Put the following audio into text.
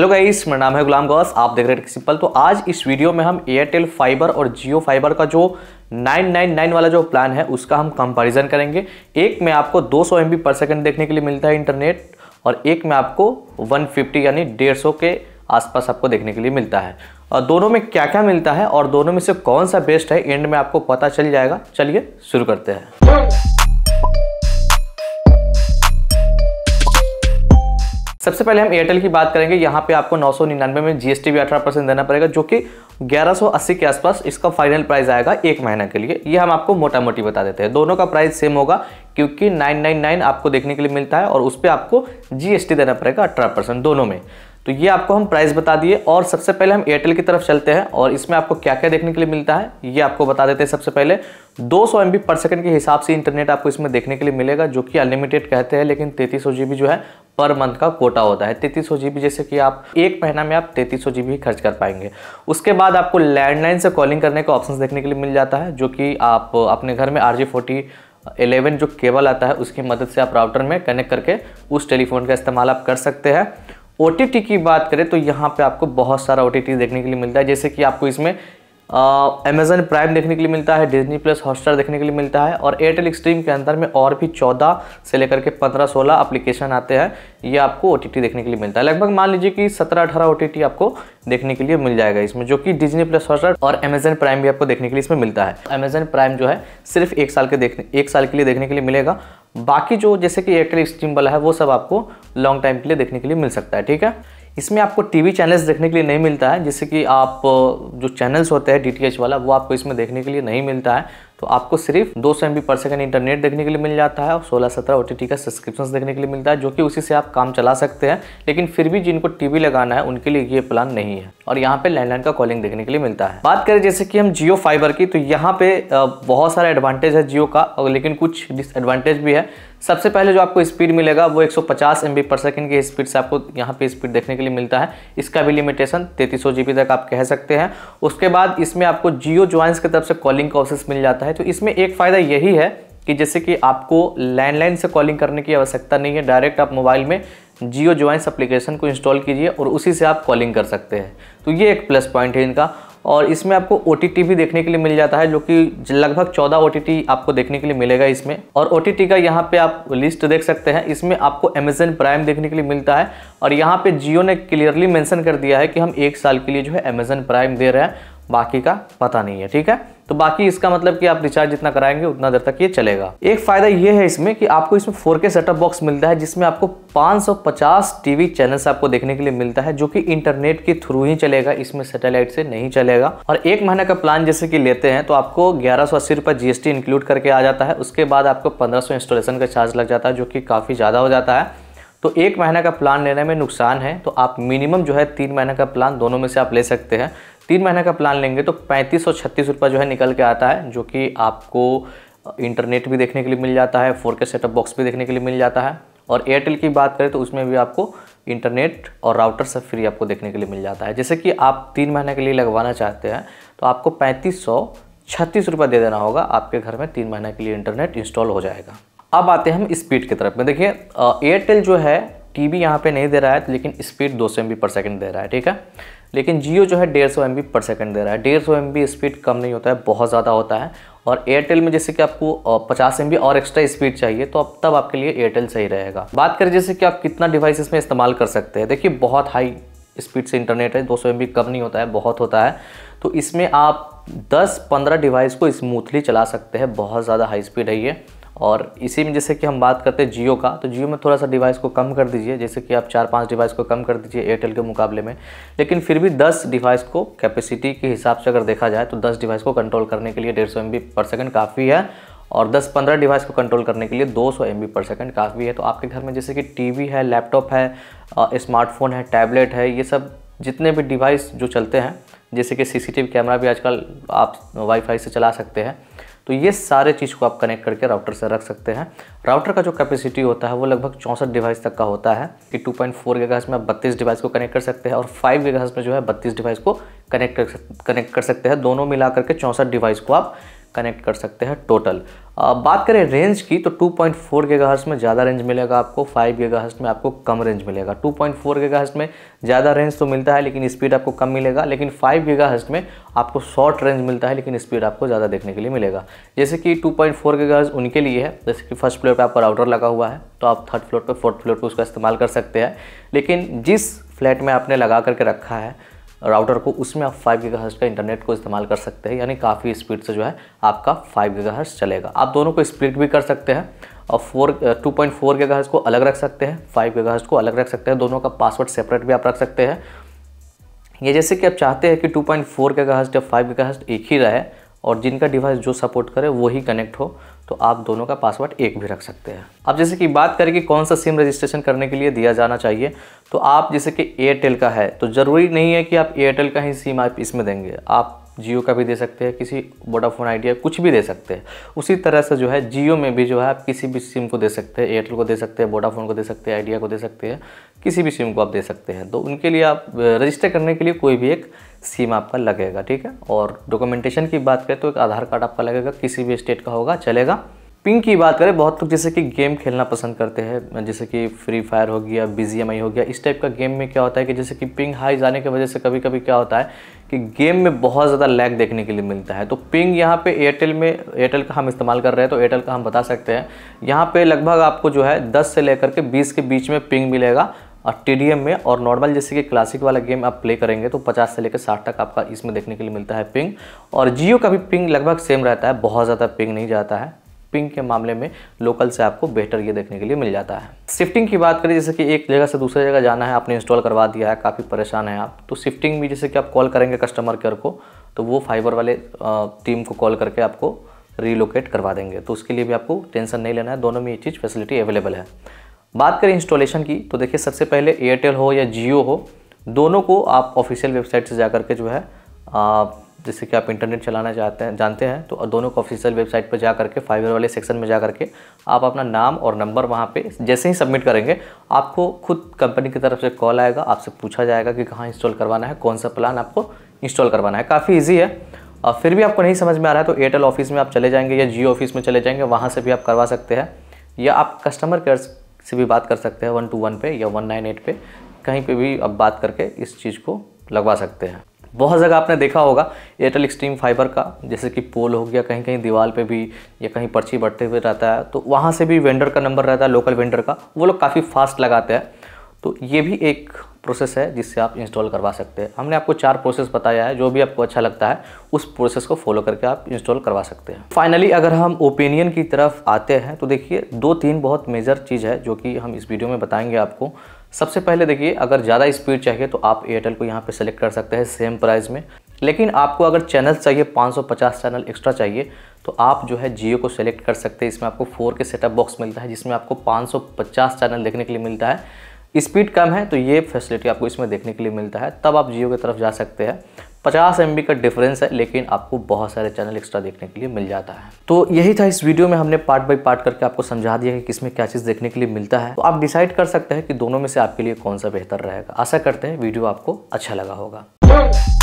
hello guys मेरा नाम है गुलाम गौस आप देख रहे हैं सिंपल तो आज इस वीडियो में हम एयरटेल फाइबर और जियो फाइबर का जो 999 वाला जो प्लान है उसका हम कंपैरिजन करेंगे एक में आपको 200 सौ पर सेकंड देखने के लिए मिलता है इंटरनेट और एक में आपको 150 यानी 150 के आसपास आपको देखने के लिए मिलता है और दोनों में क्या क्या मिलता है और दोनों में से कौन सा बेस्ट है एंड में आपको पता चल जाएगा चलिए शुरू करते हैं सबसे पहले हम एयरटेल की बात करेंगे यहाँ पे आपको नौ में जीएसटी भी अठारह परसेंट देना पड़ेगा जो कि 1180 के आसपास इसका फाइनल प्राइस आएगा एक महीने के लिए ये हम आपको मोटा मोटी बता देते हैं दोनों का प्राइस सेम होगा क्योंकि 999 आपको देखने के लिए मिलता है और उस पर आपको जीएसटी देना पड़ेगा अठारह परसेंट दोनों में तो ये आपको हम प्राइस बता दिए और सबसे पहले हम एयरटेल की तरफ चलते हैं और इसमें आपको क्या क्या देखने के लिए मिलता है ये आपको बता देते हैं सबसे पहले 200 सौ पर सेकंड के हिसाब से इंटरनेट आपको इसमें देखने के लिए मिलेगा जो कि अनलिमिटेड कहते हैं लेकिन तैतीस सौ जो है पर मंथ का कोटा होता है तैतीस सौ जैसे कि आप एक महीना में आप तैतीस सौ खर्च कर पाएंगे उसके बाद आपको लैंडलाइन से कॉलिंग करने का ऑप्शन देखने के लिए मिल जाता है जो कि आप अपने घर में आर जी फोर्टी एलेवन जो केबल आता है उसकी मदद से आप राउटर में कनेक्ट करके उस टेलीफोन का इस्तेमाल आप कर सकते हैं ओ की बात करें तो यहाँ पे आपको बहुत सारा ओ देखने के लिए मिलता है जैसे कि आपको इसमें अमेजन प्राइम देखने के लिए मिलता है डिजनी प्लस हॉटस्टार देखने के लिए मिलता है और एयरटेल एक्सट्रीम के अंदर में और भी 14 से लेकर के 15-16 एप्लीकेशन आते हैं ये आपको ओ देखने के लिए मिलता है लगभग मान लीजिए कि 17-18 ओ आपको देखने के लिए मिल जाएगा इसमें जो कि डिजनी प्लस हॉटस्टार और अमेजन प्राइम भी आपको देखने के लिए इसमें मिलता है अमेजन प्राइम जो है सिर्फ एक साल के देखने एक साल के लिए देखने के लिए मिलेगा बाकी जो जैसे कि एयरटेल एक्सट्रीम वाला है वो सब आपको लॉन्ग टाइम के लिए देखने के लिए मिल सकता है ठीक है इसमें आपको टीवी चैनल्स देखने के लिए नहीं मिलता है जैसे कि आप जो चैनल्स होते हैं डीटीएच वाला वो आपको इसमें देखने के लिए नहीं मिलता है तो आपको सिर्फ दो सौ एम पर सेकेंड इंटरनेट देखने के लिए मिल जाता है और सोलह सत्रह ओ का सब्सक्रिप्शन देखने के लिए मिलता है जो कि उसी से आप काम चला सकते हैं लेकिन फिर भी जिनको टीवी लगाना है उनके लिए ये प्लान नहीं है और यहाँ पे लैंडलाइन का कॉलिंग देखने के लिए मिलता है बात करें जैसे कि हम जियो फाइबर की तो यहाँ पे बहुत सारा एडवांटेज है जियो का और लेकिन कुछ डिसएडवांटेज भी है सबसे पहले जो आपको स्पीड मिलेगा वो 150 सौ पर सेकेंड की स्पीड से आपको यहाँ पे स्पीड देखने के लिए मिलता है इसका भी लिमिटेशन तैतीस सौ तक आप कह सकते हैं उसके बाद इसमें आपको जियो ज्वाइंस की तरफ से कॉलिंग का ऑप्शन मिल जाता है है तो इसमें एक फ़ायदा यही है कि जैसे कि आपको लैंडलाइन से कॉलिंग करने की आवश्यकता नहीं है डायरेक्ट आप मोबाइल में जियो ज्वाइंस अप्लीकेशन को इंस्टॉल कीजिए और उसी से आप कॉलिंग कर सकते हैं तो ये एक प्लस पॉइंट है इनका और इसमें आपको ओ भी देखने के लिए मिल जाता है जो कि लगभग 14 ओ आपको देखने के लिए मिलेगा इसमें और ओ का यहाँ पे आप लिस्ट देख सकते हैं इसमें आपको अमेजन प्राइम देखने के लिए मिलता है और यहाँ पे जियो ने क्लियरली मेंशन कर दिया है कि हम एक साल के लिए जो है अमेजन प्राइम दे रहे हैं बाकी का पता नहीं है ठीक है तो बाकी इसका मतलब कि आप रिचार्ज जितना कराएंगे उतना देर तक ये चलेगा एक फायदा ये है इसमें कि आपको इसमें के सेटअप बॉक्स मिलता है जिसमें आपको 550 टीवी चैनल्स आपको देखने के लिए मिलता है जो कि इंटरनेट के थ्रू ही चलेगा इसमें सैटेलाइट से नहीं चलेगा और एक महीने का प्लान जैसे कि लेते हैं तो आपको ग्यारह सौ अस्सी रुपये जीएसटी इंक्लूड करके आ जाता है उसके बाद आपको पंद्रह सौ इंस्टॉलेशन का चार्ज लग जाता है जो कि काफ़ी ज़्यादा हो जाता है तो एक महीना का प्लान लेने में नुकसान है तो आप मिनिमम जो है तीन महीने का प्लान दोनों में से आप ले सकते हैं तीन महीने का प्लान लेंगे तो पैंतीस सौ छत्तीस रुपये जो है निकल के आता है जो कि आपको इंटरनेट भी देखने के लिए मिल जाता है फोर के सेटअप बॉक्स भी देखने के लिए मिल जाता है और एयरटेल की बात करें तो उसमें भी आपको इंटरनेट और राउटर सब फ्री आपको देखने के लिए मिल जाता है जैसे कि आप तीन महीने के लिए लगवाना चाहते हैं तो आपको पैंतीस सौ छत्तीस रुपये दे देना होगा आपके घर में तीन महीने के लिए इंटरनेट इंस्टॉल हो जाएगा अब आते हैं हम स्पीड की तरफ में देखिए एयरटेल जो है टी बी यहाँ पर नहीं दे रहा है लेकिन स्पीड दो सौ एम बी पर सेकेंड दे रहा है ठीक है लेकिन जियो जो है डेढ़ सौ एम बी पर सेकेंड दे रहा है डेढ़ सौ एम बी स्पीड कम नहीं होता है बहुत ज़्यादा होता है और एयरटेल में जैसे कि आपको पचास एम और एक्स्ट्रा स्पीड चाहिए तो अब तब आपके लिए एयरटेल सही रहेगा बात करें जैसे कि आप कितना डिवाइस इसमें इस्तेमाल कर सकते हैं देखिए बहुत हाई स्पीड से इंटरनेट है दो सौ कम नहीं होता है बहुत होता है तो इसमें आप दस पंद्रह डिवाइस को स्मूथली चला सकते हैं बहुत ज़्यादा हाई स्पीड है ये और इसी में जैसे कि हम बात करते हैं जियो का तो जियो में थोड़ा सा डिवाइस को कम कर दीजिए जैसे कि आप चार पाँच डिवाइस को कम कर दीजिए एयरटेल के मुकाबले में लेकिन फिर भी दस डिवाइस को कैपेसिटी के हिसाब से अगर देखा जाए तो दस डिवाइस को कंट्रोल करने के लिए डेढ़ सौ पर सेकेंड काफ़ी है और 10-15 डिवाइस को कंट्रोल करने के लिए 200 सौ पर सेकेंड काफ़ी है तो आपके घर में जैसे कि टीवी है लैपटॉप है स्मार्टफोन है टैबलेट है ये सब जितने भी डिवाइस जो चलते हैं जैसे कि सीसीटीवी कैमरा भी आजकल आप वाईफाई से चला सकते हैं तो ये सारे चीज़ को आप कनेक्ट करके राउटर से रख सकते हैं राउटर का जो कैपेसिटी होता है वो लगभग चौंसठ डिवाइस तक का होता है कि टू पॉइंट फोर में आप बत्तीस डिवाइस को कनेक्ट कर सकते हैं और फाइव घास में जो है बत्तीस डिवाइस को कनेक्ट कर कनेक्ट कर सकते हैं दोनों मिला करके चौंसठ डिवाइस को आप कनेक्ट कर सकते हैं टोटल बात करें रेंज की तो 2.4 पॉइंट में ज़्यादा रेंज मिलेगा आपको 5 हस्ट में आपको कम रेंज मिलेगा 2.4 पॉइंट में ज़्यादा रेंज तो मिलता है लेकिन स्पीड आपको कम मिलेगा लेकिन 5 हस्ट में आपको शॉर्ट रेंज मिलता है लेकिन स्पीड आपको ज़्यादा देखने के लिए मिलेगा जैसे कि 2.4 पॉइंट उनके लिए है जैसे कि फर्स्ट फ्लोर पर आपका राउटर लगा हुआ है तो आप थर्ड फ्लोर पर फोर्थ फ्लोर पर उसका इस्तेमाल कर सकते हैं लेकिन जिस फ्लैट में आपने लगा करके रखा है राउटर को उसमें आप फाइव गीगा का इंटरनेट को इस्तेमाल कर सकते हैं यानी काफ़ी स्पीड से जो है आपका फाइव गीगा चलेगा आप दोनों को स्प्लिट भी कर सकते हैं और four two point four giga को अलग रख सकते हैं फाइव गीगा को अलग रख सकते हैं दोनों का पासवर्ड सेपरेट भी आप रख सकते हैं ये जैसे कि आप चाहते हैं कि टू पॉइंट फोर गीगा या फाइव गीगा एक ही रहे और जिनका डिवाइस जो सपोर्ट करे वही कनेक्ट हो तो आप दोनों का पासवर्ड एक भी रख सकते हैं अब जैसे कि बात करें कि कौन सा सिम रजिस्ट्रेशन करने के लिए दिया जाना चाहिए तो आप जैसे कि एयरटेल का है तो ज़रूरी नहीं है कि आप एयरटेल का ही सिम आप इसमें देंगे आप जियो का भी दे सकते हैं किसी वोडाफोन आइडिया कुछ भी दे सकते हैं उसी तरह से जो है जियो में भी जो है आप किसी भी सिम को दे सकते हैं एयरटेल को दे सकते हैं वोडाफोन को दे सकते हैं आइडिया को दे सकते हैं किसी भी सिम को आप दे सकते हैं तो उनके लिए आप रजिस्टर करने के लिए कोई भी एक सिम आपका लगेगा ठीक है और डॉक्यूमेंटेशन की बात करें तो एक आधार कार्ड आपका लगेगा किसी भी स्टेट का होगा चलेगा पिंग की बात करें बहुत लोग जैसे कि गेम खेलना पसंद करते हैं जैसे कि फ्री फायर हो गया बी हो गया इस टाइप का गेम में क्या होता है कि जैसे कि पिंग हाई जाने की वजह से कभी कभी क्या होता है कि गेम में बहुत ज़्यादा लैग देखने के लिए मिलता है तो पिंग यहाँ पे एयरटेल में एयरटेल का हम इस्तेमाल कर रहे हैं तो एयरटेल का हम बता सकते हैं यहाँ पर लगभग आपको जो है दस से लेकर के बीस के बीच में पिंग मिलेगा और टी में और नॉर्मल जैसे कि क्लासिक वाला गेम आप प्ले करेंगे तो 50 से लेकर 60 तक आपका इसमें देखने के लिए मिलता है पिंग और जियो का भी पिंग लगभग सेम रहता है बहुत ज़्यादा पिंग नहीं जाता है पिंक के मामले में लोकल से आपको बेटर ये देखने के लिए मिल जाता है शिफ्टिंग की बात करें जैसे कि एक जगह से दूसरे जगह जाना है आपने इंस्टॉल करवा दिया है काफ़ी परेशान है आप तो शिफ्टिंग भी जैसे कि आप कॉल करेंगे कस्टमर केयर को तो वो फाइबर वाले टीम को कॉल करके आपको रीलोकेट करवा देंगे तो उसके लिए भी आपको टेंशन नहीं लेना है दोनों में ये चीज़ फैसिलिटी अवेलेबल है बात करें इंस्टॉलेशन की तो देखिए सबसे पहले एयरटेल हो या जियो हो दोनों को आप ऑफिशियल वेबसाइट से जा के जो है जैसे कि आप इंटरनेट चलाना चाहते हैं जानते हैं तो दोनों को ऑफिशियल वेबसाइट पर जा करके फाइबर वाले सेक्शन में जा करके आप अपना नाम और नंबर वहाँ पे जैसे ही सबमिट करेंगे आपको खुद कंपनी की तरफ से कॉल आएगा आपसे पूछा जाएगा कि कहाँ इंस्टॉल करवाना है कौन सा प्लान आपको इंस्टॉल करवाना है काफ़ी ईजी है और फिर भी आपको नहीं समझ में आ रहा है तो एयरटेल ऑफिस में आप चले जाएंगे या जियो ऑफिस में चले जाएंगे वहाँ से भी आप करवा सकते हैं या आप कस्टमर केयर से भी बात कर सकते हैं वन टू वन पे या वन नाइन एट पे कहीं पे भी आप बात करके इस चीज़ को लगवा सकते हैं बहुत जगह आपने देखा होगा एयरटेल एक्सट्रीम फाइबर का जैसे कि पोल हो गया कहीं कहीं दीवार पे भी या कहीं पर्ची बढ़ते हुए रहता है तो वहाँ से भी वेंडर का नंबर रहता है लोकल वेंडर का वो लोग काफ़ी फास्ट लगाते हैं तो ये भी एक प्रोसेस है जिससे आप इंस्टॉल करवा सकते हैं हमने आपको चार प्रोसेस बताया है जो भी आपको अच्छा लगता है उस प्रोसेस को फॉलो करके आप इंस्टॉल करवा सकते हैं फाइनली अगर हम ओपिनियन की तरफ आते हैं तो देखिए दो तीन बहुत मेजर चीज़ है जो कि हम इस वीडियो में बताएंगे आपको सबसे पहले देखिए अगर ज़्यादा स्पीड चाहिए तो आप एयरटेल को यहाँ पे सेलेक्ट कर सकते हैं सेम प्राइस में लेकिन आपको अगर चैनल चाहिए 550 चैनल एक्स्ट्रा चाहिए तो आप जो है जियो को सेलेक्ट कर सकते हैं इसमें आपको फोर के सेटअप बॉक्स मिलता है जिसमें आपको 550 चैनल देखने के लिए मिलता है स्पीड कम है तो ये फैसिलिटी आपको इसमें देखने के लिए मिलता है तब आप जियो की तरफ जा सकते हैं पचास एम का डिफरेंस है लेकिन आपको बहुत सारे चैनल एक्स्ट्रा देखने के लिए मिल जाता है तो यही था इस वीडियो में हमने पार्ट बाई पार्ट करके आपको समझा दिया कि किसमें क्या चीज़ देखने के लिए मिलता है तो आप डिसाइड कर सकते हैं कि दोनों में से आपके लिए कौन सा बेहतर रहेगा आशा करते हैं वीडियो आपको अच्छा लगा होगा